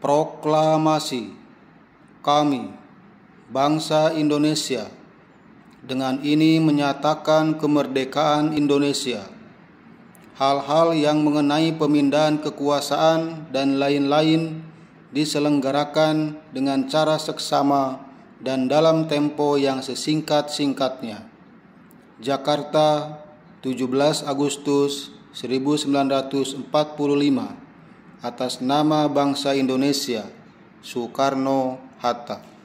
proklamasi kami, bangsa Indonesia, dengan ini menyatakan kemerdekaan Indonesia. Hal-hal yang mengenai pemindahan kekuasaan dan lain-lain diselenggarakan dengan cara seksama dan dalam tempo yang sesingkat-singkatnya. Jakarta, 17 Agustus 1945 atas nama bangsa Indonesia Soekarno Hatta